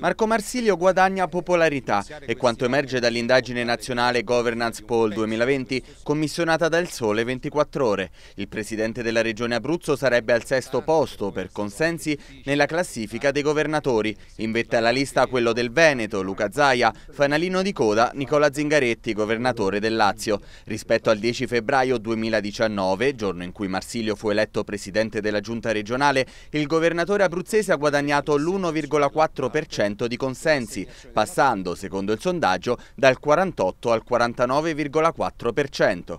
Marco Marsilio guadagna popolarità e quanto emerge dall'indagine nazionale Governance Poll 2020 commissionata dal Sole 24 Ore. Il presidente della regione Abruzzo sarebbe al sesto posto per consensi nella classifica dei governatori. In vetta alla lista quello del Veneto, Luca Zaia, fanalino di coda Nicola Zingaretti, governatore del Lazio. Rispetto al 10 febbraio 2019, giorno in cui Marsilio fu eletto presidente della giunta regionale, il governatore abruzzese ha guadagnato l'1,4% 44% di consensi, passando, secondo il sondaggio, dal 48 al 49,4%.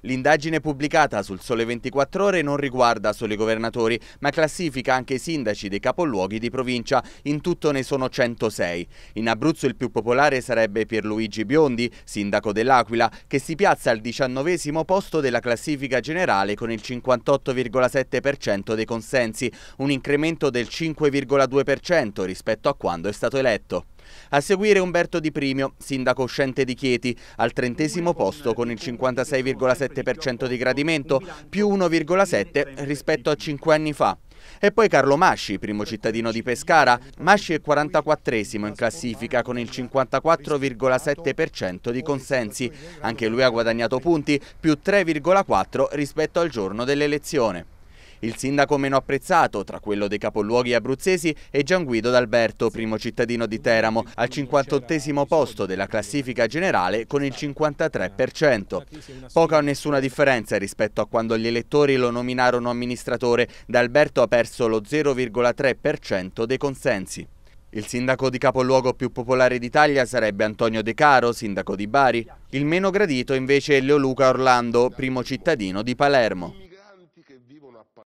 L'indagine pubblicata sul Sole 24 Ore non riguarda solo i governatori, ma classifica anche i sindaci dei capoluoghi di provincia. In tutto ne sono 106. In Abruzzo il più popolare sarebbe Pierluigi Biondi, sindaco dell'Aquila, che si piazza al diciannovesimo posto della classifica generale con il 58,7% dei consensi, un incremento del 5,2% rispetto a quando è stato eletto. A seguire Umberto Di Primio, sindaco uscente di Chieti, al trentesimo posto con il 56,7% di gradimento, più 1,7 rispetto a cinque anni fa. E poi Carlo Masci, primo cittadino di Pescara. Masci è 44esimo in classifica con il 54,7% di consensi. Anche lui ha guadagnato punti, più 3,4 rispetto al giorno dell'elezione. Il sindaco meno apprezzato, tra quello dei capoluoghi abruzzesi, è Gian Guido D'Alberto, primo cittadino di Teramo, al 58 posto della classifica generale con il 53%. Poca o nessuna differenza rispetto a quando gli elettori lo nominarono amministratore, D'Alberto ha perso lo 0,3% dei consensi. Il sindaco di capoluogo più popolare d'Italia sarebbe Antonio De Caro, sindaco di Bari. Il meno gradito invece è Leoluca Orlando, primo cittadino di Palermo.